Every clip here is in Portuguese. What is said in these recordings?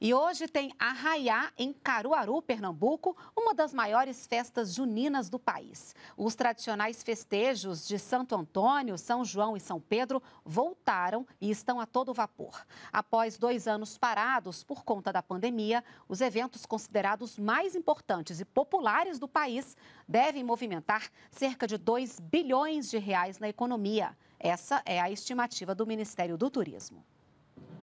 E hoje tem Arraiá, em Caruaru, Pernambuco, uma das maiores festas juninas do país. Os tradicionais festejos de Santo Antônio, São João e São Pedro voltaram e estão a todo vapor. Após dois anos parados por conta da pandemia, os eventos considerados mais importantes e populares do país devem movimentar cerca de 2 bilhões de reais na economia. Essa é a estimativa do Ministério do Turismo.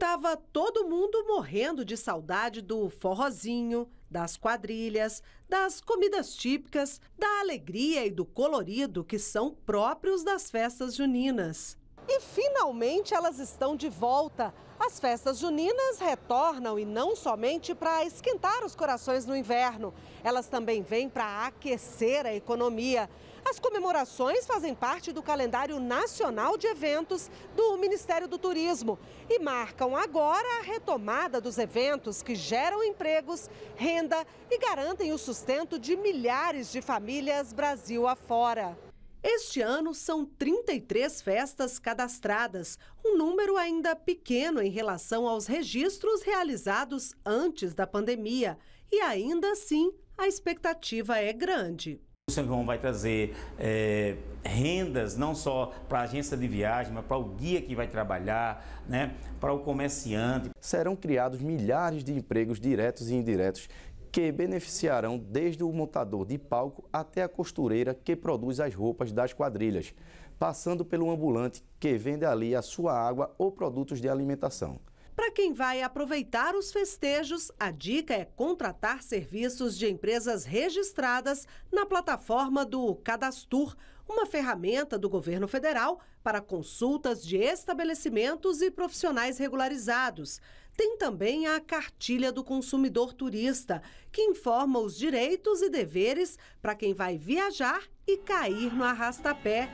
Tava todo mundo morrendo de saudade do forrozinho, das quadrilhas, das comidas típicas, da alegria e do colorido que são próprios das festas juninas. E finalmente elas estão de volta. As festas juninas retornam e não somente para esquentar os corações no inverno, elas também vêm para aquecer a economia. As comemorações fazem parte do calendário nacional de eventos do Ministério do Turismo e marcam agora a retomada dos eventos que geram empregos, renda e garantem o sustento de milhares de famílias Brasil afora. Este ano são 33 festas cadastradas, um número ainda pequeno em relação aos registros realizados antes da pandemia. E ainda assim, a expectativa é grande. O São João vai trazer é, rendas não só para a agência de viagem, mas para o guia que vai trabalhar, né, para o comerciante. Serão criados milhares de empregos diretos e indiretos que beneficiarão desde o montador de palco até a costureira que produz as roupas das quadrilhas, passando pelo ambulante que vende ali a sua água ou produtos de alimentação. Para quem vai aproveitar os festejos, a dica é contratar serviços de empresas registradas na plataforma do Cadastur, uma ferramenta do governo federal para consultas de estabelecimentos e profissionais regularizados. Tem também a Cartilha do Consumidor Turista, que informa os direitos e deveres para quem vai viajar e cair no arrastapé.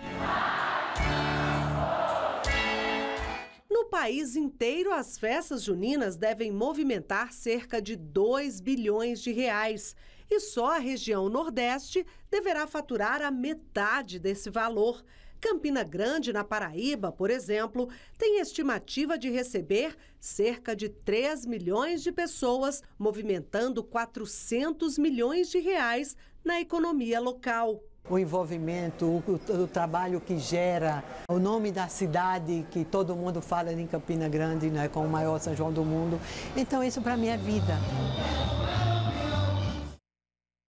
país inteiro, as festas juninas devem movimentar cerca de 2 bilhões de reais. E só a região Nordeste deverá faturar a metade desse valor. Campina Grande, na Paraíba, por exemplo, tem estimativa de receber cerca de 3 milhões de pessoas, movimentando 400 milhões de reais na economia local o envolvimento, o, o, trabalho que gera, o nome da cidade que todo mundo fala em Campina Grande, né, com o maior São João do mundo. Então isso para mim é vida.